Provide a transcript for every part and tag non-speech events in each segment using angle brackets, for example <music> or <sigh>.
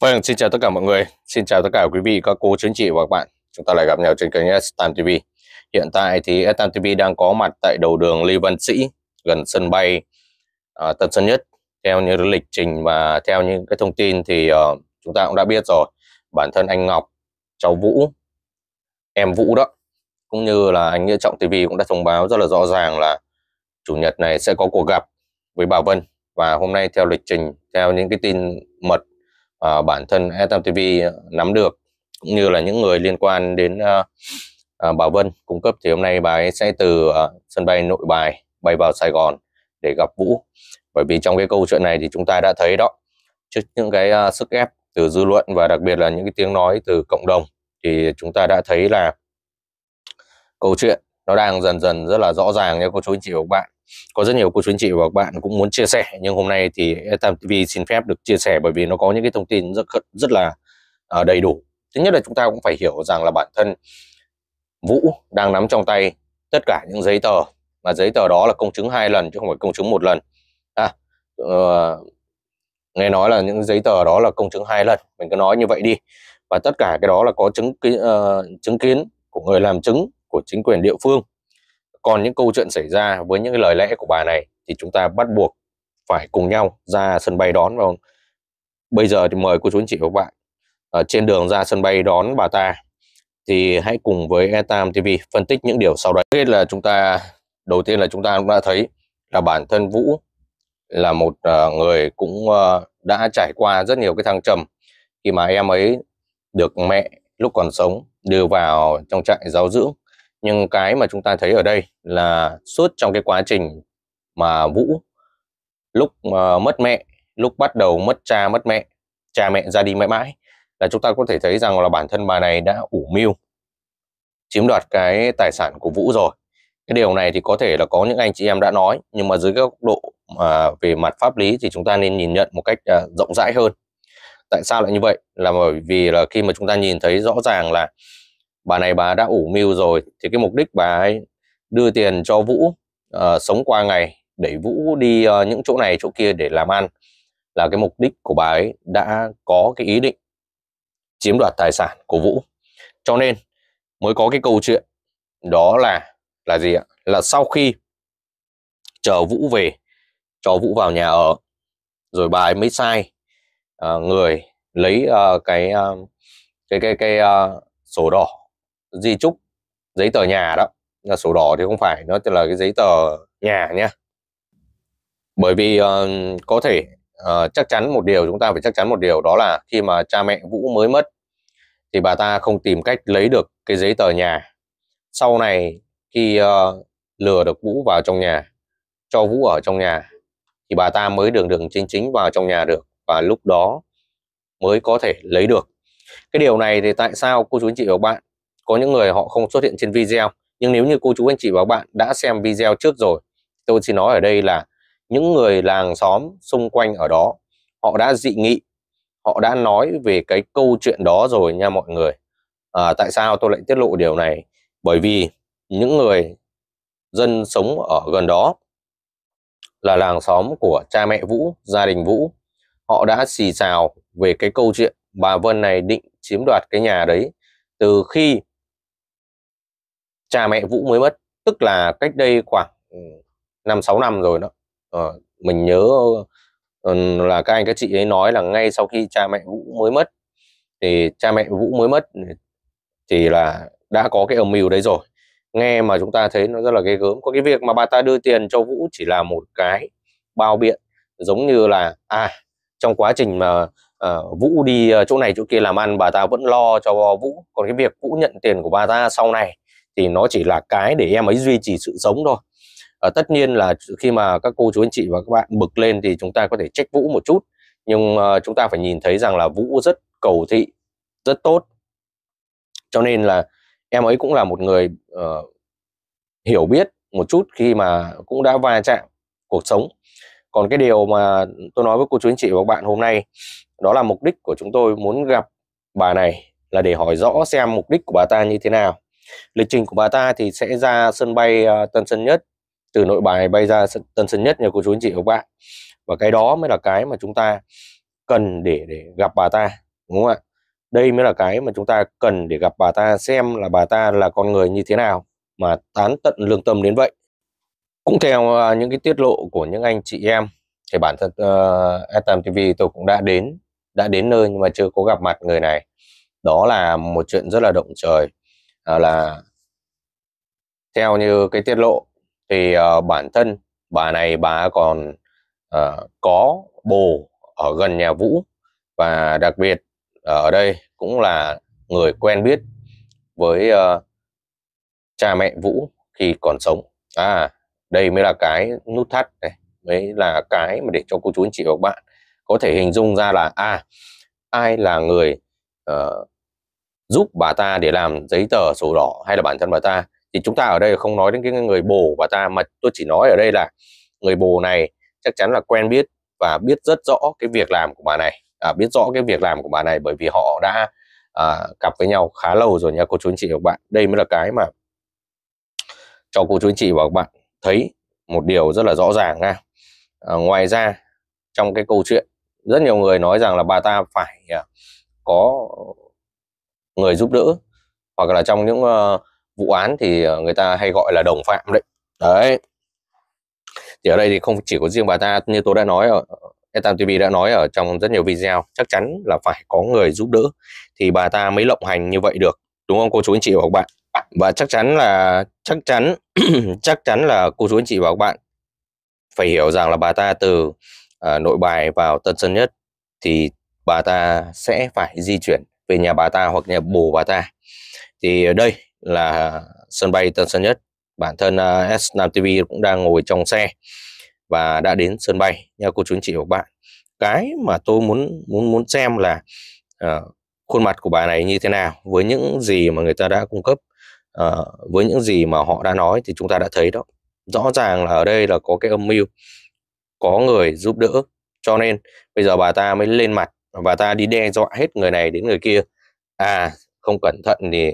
Vâng, xin chào tất cả mọi người. Xin chào tất cả quý vị, các cô, chú chị và các bạn. Chúng ta lại gặp nhau trên kênh S8 TV. Hiện tại thì S8 TV đang có mặt tại đầu đường Lê Văn Sĩ, gần sân bay à, Tân Sơn Nhất. Theo những lịch trình và theo những cái thông tin thì uh, chúng ta cũng đã biết rồi. Bản thân anh Ngọc, cháu Vũ, em Vũ đó, cũng như là anh Nghĩa Trọng TV cũng đã thông báo rất là rõ ràng là Chủ nhật này sẽ có cuộc gặp với bà Vân. Và hôm nay theo lịch trình, theo những cái tin mật uh, bản thân Atom ờ, nắm được cũng như là những người liên quan đến uh, uh, Bảo Vân cung cấp thì hôm nay bà ấy sẽ từ uh, sân bay Nội Bài bay vào Sài Gòn để gặp Vũ bởi vì trong cái câu chuyện này thì chúng ta đã thấy đó trước những cái uh, sức ép từ dư luận và đặc biệt là những cái tiếng nói từ cộng đồng thì chúng ta đã thấy là câu chuyện nó đang dần dần rất là rõ ràng nha cô chú anh chị và các bạn có rất nhiều cô chú anh chị và các bạn cũng muốn chia sẻ nhưng hôm nay thì Etam TV xin phép được chia sẻ bởi vì nó có những cái thông tin rất rất là uh, đầy đủ thứ nhất là chúng ta cũng phải hiểu rằng là bản thân Vũ đang nắm trong tay tất cả những giấy tờ mà giấy tờ đó là công chứng hai lần chứ không phải công chứng một lần à, uh, nghe nói là những giấy tờ đó là công chứng hai lần mình cứ nói như vậy đi và tất cả cái đó là có chứng uh, chứng kiến của người làm chứng của chính quyền địa phương còn những câu chuyện xảy ra với những cái lời lẽ của bà này thì chúng ta bắt buộc phải cùng nhau ra sân bay đón vào bây giờ thì mời cô chú anh chị và các bạn ở ờ, trên đường ra sân bay đón bà ta thì hãy cùng với Etam TV phân tích những điều sau đây. Hết là chúng ta đầu tiên là chúng ta đã thấy là bản thân Vũ là một uh, người cũng uh, đã trải qua rất nhiều cái thăng trầm khi mà em ấy được mẹ lúc còn sống đưa vào trong trại giáo dưỡng nhưng cái mà chúng ta thấy ở đây là suốt trong cái quá trình mà Vũ lúc mà ờ, mất mẹ, lúc bắt đầu mất cha mất mẹ, cha mẹ ra đi mãi mãi là chúng ta có thể thấy rằng là bản thân bà này đã ủ mưu chiếm đoạt cái tài sản của Vũ rồi. Cái điều này thì có thể là có những anh chị em đã nói nhưng mà dưới góc độ mà ờ, về mặt pháp lý thì chúng ta nên nhìn nhận một cách ờ, rộng rãi hơn. Tại sao lại như vậy? Là bởi vì là khi mà chúng ta nhìn thấy rõ ràng là bà này bà đã ủ mưu rồi thì cái mục đích bà ấy đưa tiền cho Vũ uh, sống qua ngày để Vũ đi uh, những chỗ này chỗ kia để làm ăn là cái mục đích của bà ấy đã có cái ý định chiếm đoạt tài sản của Vũ cho nên mới có cái câu chuyện đó là là gì ạ là sau khi chờ Vũ về cho Vũ vào nhà ở rồi bà ấy mới sai uh, người lấy uh, cái, uh, cái cái cái uh, sổ đỏ di trúc giấy tờ nhà đó là sổ đỏ thì không phải nó là cái giấy tờ nhà nhé bởi vì uh, có thể uh, chắc chắn một điều chúng ta phải chắc chắn một điều đó là khi mà cha mẹ vũ mới mất thì bà ta không tìm cách lấy được cái giấy tờ nhà sau này khi uh, lừa được vũ vào trong nhà cho vũ ở trong nhà thì bà ta mới đường đường chính chính vào trong nhà được và lúc đó mới có thể lấy được cái điều này thì tại sao cô chú anh chị và bạn có những người họ không xuất hiện trên video nhưng nếu như cô chú anh chị và các bạn đã xem video trước rồi tôi xin nói ở đây là những người làng xóm xung quanh ở đó họ đã dị nghị họ đã nói về cái câu chuyện đó rồi nha mọi người à, tại sao tôi lại tiết lộ điều này bởi vì những người dân sống ở gần đó là làng xóm của cha mẹ Vũ, gia đình Vũ. Họ đã xì xào về cái câu chuyện bà Vân này định chiếm đoạt cái nhà đấy từ khi cha mẹ Vũ mới mất tức là cách đây khoảng 5 ừ, 6 năm rồi đó. Ờ, mình nhớ ờ, là các anh các chị ấy nói là ngay sau khi cha mẹ Vũ mới mất thì cha mẹ Vũ mới mất ừ, thì là đã có cái âm mưu đấy rồi. Nghe mà chúng ta thấy nó rất là ghê gớm. Có cái việc mà bà ta đưa tiền cho Vũ chỉ là một cái bao biện giống như là à trong quá trình mà uh, Vũ đi ờ, chỗ này chỗ kia làm ăn bà ta vẫn lo cho Vũ còn cái việc Vũ nhận tiền của bà ta sau này thì nó chỉ là cái để em ấy duy trì sự sống thôi à, tất nhiên là khi mà các cô chú anh chị và các bạn bực lên thì chúng ta có thể trách vũ một chút nhưng uh, chúng ta phải nhìn thấy rằng là vũ rất cầu thị rất tốt cho nên là em ấy cũng là một người uh, hiểu biết một chút khi mà cũng đã va chạm cuộc sống còn cái điều mà tôi nói với cô chú anh chị và các bạn hôm nay đó là mục đích của chúng tôi muốn gặp bà này là để hỏi rõ xem mục đích của bà ta như thế nào lịch trình của bà ta thì sẽ ra sân bay ờ, Tân Sơn Nhất từ nội bài bay ra Tân Sơn Nhất nha cô chú anh chị và các bạn và cái đó mới là cái mà chúng ta cần để để gặp bà ta đúng không ạ đây mới là cái mà chúng ta cần để gặp bà ta xem là bà ta là con người như thế nào mà tán tận lương tâm đến vậy cũng theo uh, những cái tiết lộ của những anh chị em thì bản thân uh, Atom TV tôi cũng đã đến đã đến nơi nhưng mà chưa có gặp mặt người này đó là một chuyện rất là động trời Ờ, là theo như cái tiết lộ thì uh, bản thân bà này bà còn uh, có bồ ở gần nhà Vũ và đặc biệt ở đây cũng là người quen biết với uh, cha mẹ Vũ khi còn sống. À, đây mới là cái nút thắt này, mới là cái mà để cho cô chú anh chị và các bạn có thể hình dung ra là a à, ai là người uh, giúp bà ta để làm giấy tờ sổ đỏ hay là bản thân bà ta thì chúng ta ở đây không nói đến cái người bồ bà ta mà tôi chỉ nói ở đây là người bồ này chắc chắn là quen biết và biết rất rõ cái việc làm của bà này à, biết rõ cái việc làm của bà này bởi vì họ đã à, cặp với nhau khá lâu rồi nha cô chú anh chị và các bạn đây mới là cái mà cho cô chú anh chị và các bạn thấy một điều rất là rõ ràng nha à, ngoài ra trong cái câu chuyện rất nhiều người nói rằng là bà ta phải à, có người giúp đỡ hoặc là trong những uh, vụ án thì ờ, người ta hay gọi là đồng phạm đấy đấy thì ở đây thì không chỉ có riêng bà ta như tôi đã nói ở ờ, Etam TV đã nói ở trong rất nhiều video chắc chắn là phải có người giúp đỡ thì bà ta mới lộng hành như vậy được đúng không cô chú anh chị và các bạn và chắc chắn là chắc chắn <clears throat> chắc chắn là cô chú anh chị và các bạn phải hiểu rằng là bà ta từ uh, nội bài vào Tân Sơn Nhất thì bà ta sẽ phải di chuyển về nhà bà ta hoặc nhà bố bà ta thì đây là sân bay Tân Sơn Nhất bản thân uh, s Nam TV cũng đang ngồi trong xe và đã đến sân bay nha cô chú anh chị và bạn cái mà tôi muốn muốn muốn xem là uh, khuôn mặt của bà này như thế nào với những gì mà người ta đã cung cấp uh, với những gì mà họ đã nói thì chúng ta đã thấy đó rõ ràng là ở đây là có cái âm mưu có người giúp đỡ cho nên bây giờ bà ta mới lên mặt và ta đi đe dọa hết người này đến người kia à không cẩn thận thì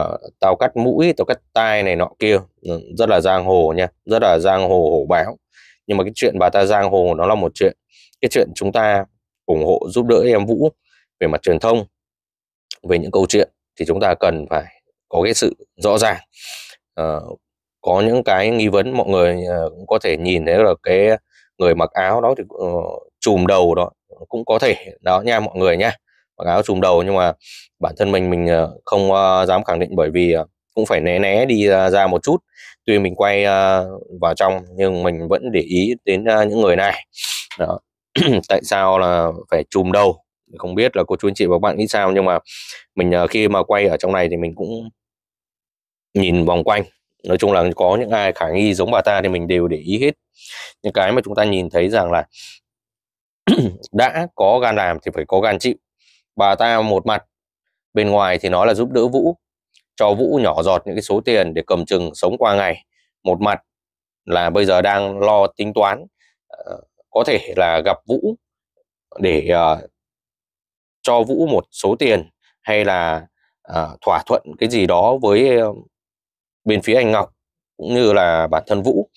uh, tao cắt mũi tao cắt tai này nọ kia ừ, rất là giang hồ nha rất là giang hồ hổ báo nhưng mà cái chuyện bà ta giang hồ nó là một chuyện cái chuyện chúng ta ủng hộ giúp đỡ em vũ về mặt truyền thông về những câu chuyện thì chúng ta cần phải có cái sự rõ ràng uh, có những cái nghi vấn mọi người uh, cũng có thể nhìn thấy là cái người mặc áo đó thì uh, chùm đầu đó cũng có thể đó nha mọi người nha, quảng cáo trùm đầu nhưng mà bản thân mình mình ờ, không ờ, dám khẳng định bởi vì ờ, cũng phải né né đi ra một chút tuy mình quay vào trong nhưng mình vẫn để ý đến những người này đó <clears throat> tại sao là phải trùm đầu không biết là cô chú anh chị và các bạn nghĩ sao nhưng mà mình khi mà quay ở trong này thì mình cũng nhìn vòng quanh nói chung là có những ai khả nghi giống bà ta thì mình đều để ý hết những cái mà chúng ta nhìn thấy rằng là <clears throat> đã có gan làm thì phải có gan chịu bà ta một mặt bên ngoài thì nói là giúp đỡ vũ cho vũ nhỏ giọt những cái số tiền để cầm chừng sống qua ngày một mặt là bây giờ đang lo tính toán uh, có thể là gặp vũ để uh, cho vũ một số tiền hay là uh, thỏa thuận cái gì đó với uh, bên phía anh ngọc cũng như là bản thân vũ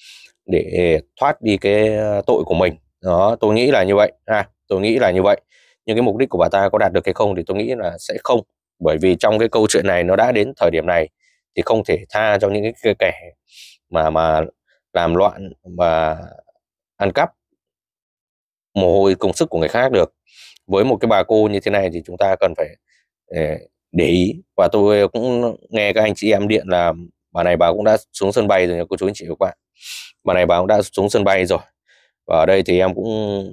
để thoát đi cái tội của mình đó tôi nghĩ là như vậy à tôi nghĩ là như vậy nhưng cái mục đích của bà ta có đạt được hay không thì tôi nghĩ là sẽ không bởi vì trong cái câu chuyện này nó đã đến thời điểm này thì không thể tha cho những cái kẻ mà mà làm loạn và ăn cắp mồ hôi công sức của người khác được với một cái bà cô như thế này thì chúng ta cần phải ờ, để ý và tôi cũng nghe các anh chị em điện là bà này bà cũng đã xuống sân bay rồi cô chú anh chị và các bạn bà này bà cũng đã xuống sân bay rồi và ở đây thì em cũng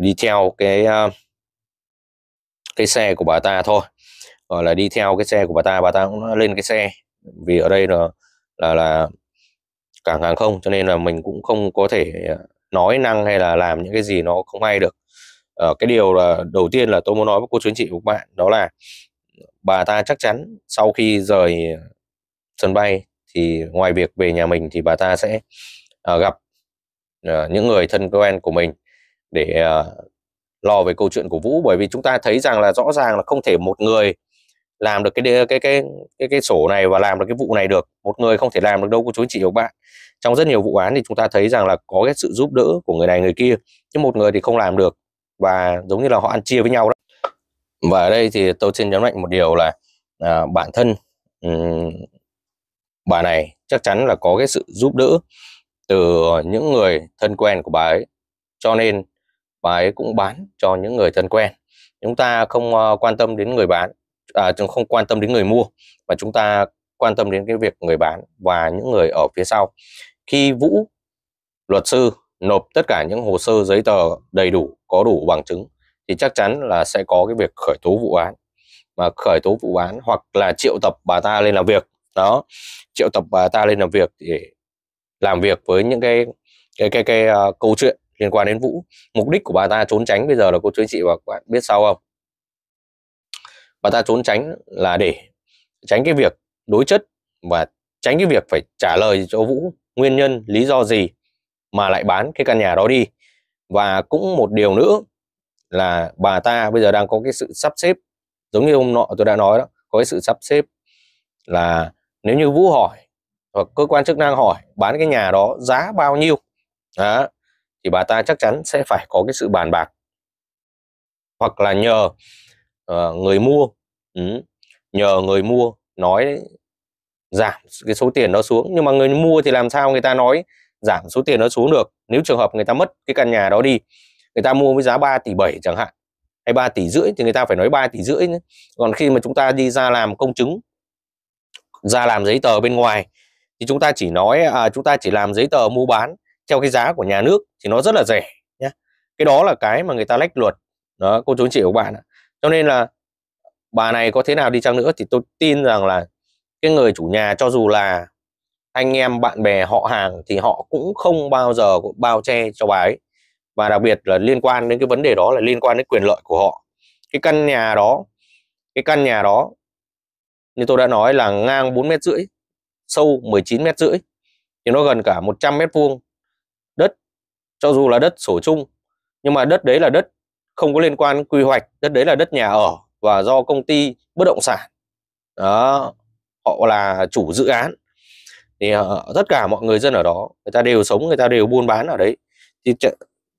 đi theo cái cái xe của bà ta thôi gọi là đi theo cái xe của bà ta bà ta cũng lên cái xe vì ở đây là là là cảng hàng không cho nên là mình cũng không có thể à, nói năng hay là làm những cái gì nó không hay được ở ờ, cái điều là đầu tiên là tôi muốn nói với cô chú anh chị của bạn đó là bà ta chắc chắn sau khi rời sân bay thì ngoài việc về nhà mình thì bà ta sẽ à, gặp Ờ, những người thân quen của mình để uh, lo về câu chuyện của Vũ bởi vì chúng ta thấy rằng là rõ ràng là không thể một người làm được cái cái cái cái cái sổ này và làm được cái vụ này được một người không thể làm được đâu cô chú anh chị và bạn trong rất nhiều vụ án thì chúng ta thấy rằng là có cái sự giúp đỡ của người này người kia chứ một người thì không làm được và giống như là họ ăn chia với nhau đó và ở đây thì tôi xin nhấn mạnh một điều là à, bản thân um, bà này chắc chắn là có cái sự giúp đỡ từ những người thân quen của bà ấy cho nên bà ấy cũng bán cho những người thân quen chúng ta không ờ, quan tâm đến người bán à, chúng không quan tâm đến người mua mà chúng ta quan tâm đến cái việc người bán và những người ở phía sau khi vũ luật sư nộp tất cả những hồ sơ giấy tờ đầy đủ có đủ bằng chứng thì chắc chắn là sẽ có cái việc khởi tố vụ án mà khởi tố vụ án hoặc là triệu tập bà ta lên làm việc đó triệu tập bà ta lên làm việc để làm việc với những cái cái cái cái uh, câu chuyện liên quan đến Vũ. Mục đích của bà ta trốn tránh bây giờ là cô chú anh chị và các bạn biết sao không? Bà ta trốn tránh là để tránh cái việc đối chất và tránh cái việc phải trả lời cho Vũ nguyên nhân lý do gì mà lại bán cái căn nhà đó đi. Và cũng một điều nữa là bà ta bây giờ đang có cái sự sắp xếp giống như hôm nọ tôi đã nói đó, có cái sự sắp xếp là nếu như Vũ hỏi hoặc ờ, cơ quan chức năng hỏi bán cái nhà đó giá bao nhiêu đó, thì bà ta chắc chắn sẽ phải có cái sự bàn bạc hoặc là nhờ uh, người mua ừ, nhờ người mua nói giảm cái số tiền đó xuống nhưng mà người mua thì làm sao người ta nói giảm số tiền đó xuống được nếu trường hợp người ta mất cái căn nhà đó đi người ta mua với giá 3 tỷ 7 chẳng hạn hay 3 tỷ rưỡi thì người ta phải nói 3 tỷ rưỡi nữa. còn khi mà chúng ta đi ra làm công chứng ra làm giấy tờ bên ngoài thì chúng ta chỉ nói à, chúng ta chỉ làm giấy tờ mua bán theo cái giá của nhà nước thì nó rất là rẻ nhé cái đó là cái mà người ta lách luật đó cô chú chị của bạn ạ cho nên là bà này có thế nào đi chăng nữa thì tôi tin rằng là cái người chủ nhà cho dù là anh em bạn bè họ hàng thì họ cũng không bao giờ bao che cho bà ấy và đặc biệt là liên quan đến cái vấn đề đó là liên quan đến quyền lợi của họ cái căn nhà đó cái căn nhà đó như tôi đã nói là ngang bốn mét rưỡi sâu 19 mét rưỡi thì nó gần cả 100 mét vuông đất cho dù là đất sổ chung nhưng mà đất đấy là đất không có liên quan quy hoạch đất đấy là đất nhà ở và do công ty bất động sản đó họ là chủ dự án thì ờ, tất cả mọi người dân ở đó người ta đều sống người ta đều buôn bán ở đấy thì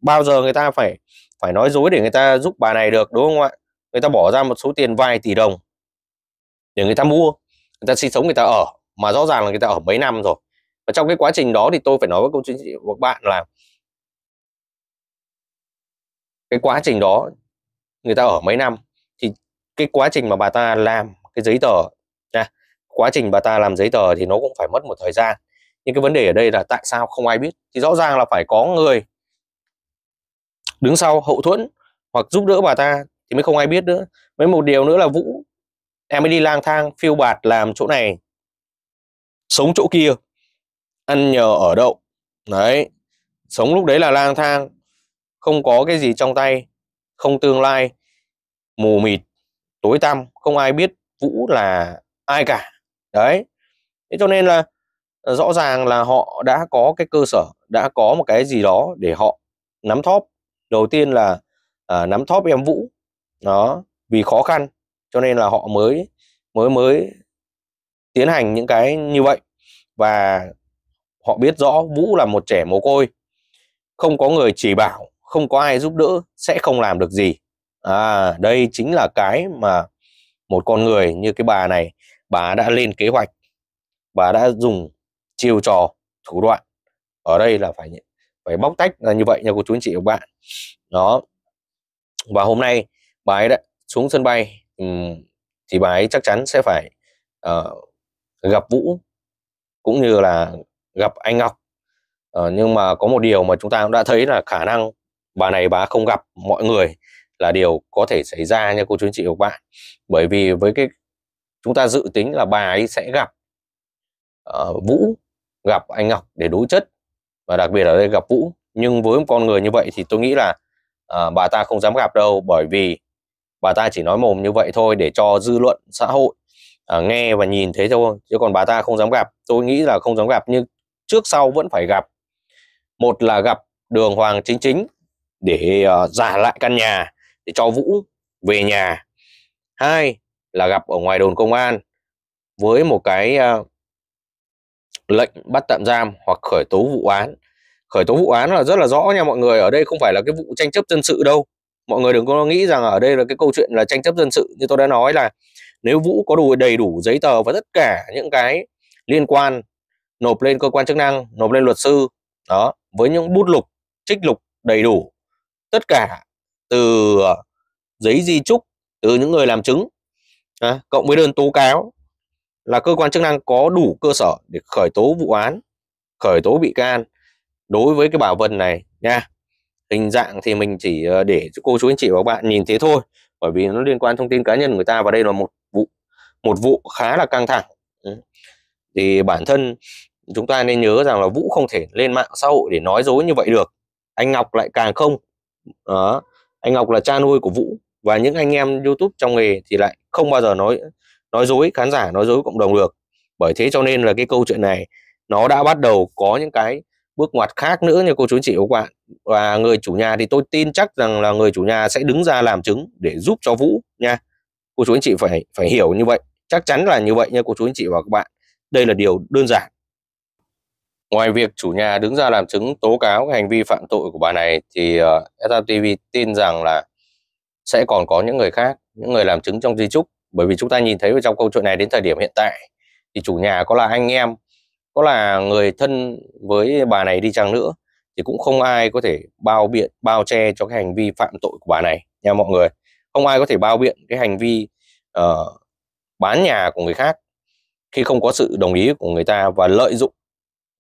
bao giờ người ta phải phải nói dối để người ta giúp bà này được đúng không ạ người ta bỏ ra một số tiền vài tỷ đồng để người ta mua người ta sinh sống người ta ở mà rõ ràng là người ta ở mấy năm rồi và trong cái quá trình đó thì tôi phải nói với câu chuyện chị các bạn là cái quá trình đó người ta ở mấy năm thì cái quá trình mà bà ta làm cái giấy tờ nha quá trình bà ta làm giấy tờ thì nó cũng phải mất một thời gian nhưng cái vấn đề ở đây là tại sao không ai biết thì rõ ràng là phải có người đứng sau hậu thuẫn hoặc giúp đỡ bà ta thì mới không ai biết nữa với một điều nữa là vũ em mới đi lang thang phiêu bạt làm chỗ này sống chỗ kia ăn nhờ ở đậu đấy sống lúc đấy là lang thang không có cái gì trong tay không tương lai mù mịt tối tăm không ai biết vũ là ai cả đấy thế cho nên là ờ, rõ ràng là họ đã có cái cơ sở đã có một cái gì đó để họ nắm thóp đầu tiên là à, nắm thóp em vũ đó vì khó khăn cho nên là họ mới mới mới tiến hành những cái như vậy và họ biết rõ Vũ là một trẻ mồ côi không có người chỉ bảo không có ai giúp đỡ sẽ không làm được gì à đây chính là cái mà một con người như cái bà này bà đã lên kế hoạch bà đã dùng chiêu trò thủ đoạn ở đây là phải phải bóc tách là như vậy nha cô chú anh chị và các bạn đó và hôm nay bà ấy đã xuống sân bay thì bà ấy chắc chắn sẽ phải uh, gặp Vũ cũng như là gặp anh Ngọc ờ, nhưng mà có một điều mà chúng ta cũng đã thấy là khả năng bà này bà không gặp mọi người là điều có thể xảy ra nha cô chú anh chị và các bạn bởi vì với cái chúng ta dự tính là bà ấy sẽ gặp uh, Vũ gặp anh Ngọc để đối chất và đặc biệt ở đây gặp Vũ nhưng với một con người như vậy thì tôi nghĩ là uh, bà ta không dám gặp đâu bởi vì bà ta chỉ nói mồm như vậy thôi để cho dư luận xã hội Ờ, nghe và nhìn thế thôi chứ còn bà ta không dám gặp tôi nghĩ là không dám gặp nhưng trước sau vẫn phải gặp một là gặp đường hoàng chính chính để uh, giả lại căn nhà để cho vũ về nhà hai là gặp ở ngoài đồn công an với một cái uh, lệnh bắt tạm giam hoặc khởi tố vụ án khởi tố vụ án là rất là rõ nha mọi người ở đây không phải là cái vụ tranh chấp dân sự đâu mọi người đừng có nghĩ rằng ở đây là cái câu chuyện là tranh chấp dân sự như tôi đã nói là nếu Vũ có đủ đầy đủ giấy tờ và tất cả những cái liên quan nộp lên cơ quan chức năng, nộp lên luật sư đó với những bút lục, trích lục đầy đủ tất cả từ ờ, giấy di trúc từ những người làm chứng à, cộng với đơn tố cáo là cơ quan chức năng có đủ cơ sở để khởi tố vụ án, khởi tố bị can đối với cái bảo vân này nha. Hình dạng thì mình chỉ ờ, để cô chú anh chị và các bạn nhìn thế thôi bởi vì nó liên quan thông tin cá nhân người ta và đây là một một vụ khá là căng thẳng ừ. thì bản thân chúng ta nên nhớ rằng là Vũ không thể lên mạng xã hội để nói dối như vậy được anh Ngọc lại càng không đó. anh Ngọc là cha nuôi của Vũ và những anh em YouTube trong nghề thì lại không bao giờ nói nói dối khán giả nói dối cộng đồng được bởi thế cho nên là cái câu chuyện này nó đã bắt đầu có những cái bước ngoặt khác nữa như cô chú chị các bạn và người chủ nhà thì tôi tin chắc rằng là người chủ nhà sẽ đứng ra làm chứng để giúp cho Vũ nha cô chú anh chị phải phải hiểu như vậy Chắc chắn là như vậy nha cô chú anh chị và các bạn. Đây là điều đơn giản. Ngoài việc chủ nhà đứng ra làm chứng tố cáo hành vi phạm tội của bà này thì uh, ờ, TV tin rằng là sẽ còn có những người khác, những người làm chứng trong di trúc bởi vì chúng ta nhìn thấy ở trong câu chuyện này đến thời điểm hiện tại thì chủ nhà có là anh em, có là người thân với bà này đi chăng nữa thì cũng không ai có thể bao biện, bao che cho cái hành vi phạm tội của bà này nha mọi người. Không ai có thể bao biện cái hành vi uh, bán nhà của người khác khi không có sự đồng ý của người ta và lợi dụng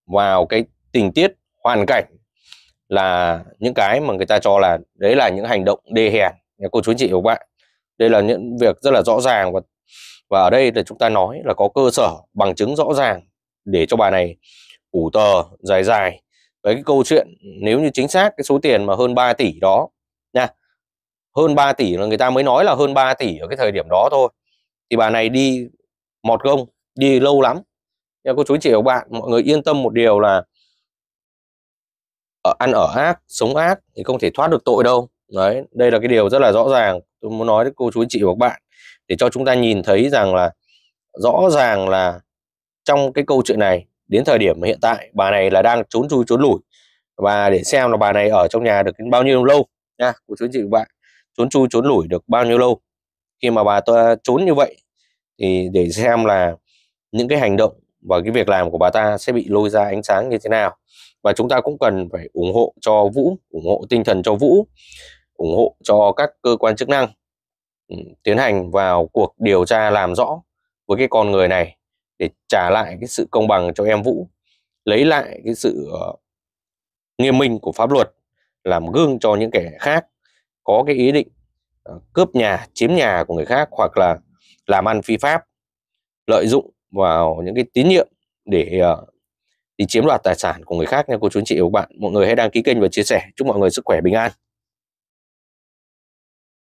vào cái tình tiết hoàn cảnh là những cái mà người ta cho là đấy là những hành động đê hèn nhà cô chú anh chị của bạn đây là những việc rất là rõ ràng và và ở đây là chúng ta nói là có cơ sở bằng chứng rõ ràng để cho bà này ủ tờ dài dài với cái câu chuyện nếu như chính xác cái số tiền mà hơn 3 tỷ đó nha hơn 3 tỷ là người ta mới nói là hơn 3 tỷ ở cái thời điểm đó thôi thì bà này đi mọt gông đi lâu lắm nha cô chú chị và bạn mọi người yên tâm một điều là ở ăn ở ác sống ác thì không thể thoát được tội đâu đấy đây là cái điều rất là rõ ràng tôi muốn nói với cô chú chị và các bạn để cho chúng ta nhìn thấy rằng là rõ ràng là trong cái câu chuyện này đến thời điểm hiện tại bà này là đang trốn chui trốn lủi và để xem là bà này ở trong nhà được bao nhiêu lâu nha cô chú chị và các bạn trốn chui trốn lủi được bao nhiêu lâu khi mà bà ta trốn như vậy thì để xem là những cái hành động và cái việc làm của bà ta sẽ bị lôi ra ánh sáng như thế nào và chúng ta cũng cần phải ủng hộ cho Vũ ủng hộ tinh thần cho Vũ ủng hộ cho các cơ quan chức năng ừ, tiến hành vào cuộc điều tra làm rõ với cái con người này để trả lại cái sự công bằng cho em Vũ lấy lại cái sự ờ, nghiêm minh của pháp luật làm gương cho những kẻ khác có cái ý định Ờ, cướp nhà chiếm nhà của người khác hoặc là làm ăn phi pháp lợi dụng vào những cái tín nhiệm để ờ, đi chiếm đoạt tài sản của người khác nha cô chú anh chị và các bạn mọi người hãy đăng ký kênh và chia sẻ chúc mọi người sức khỏe bình an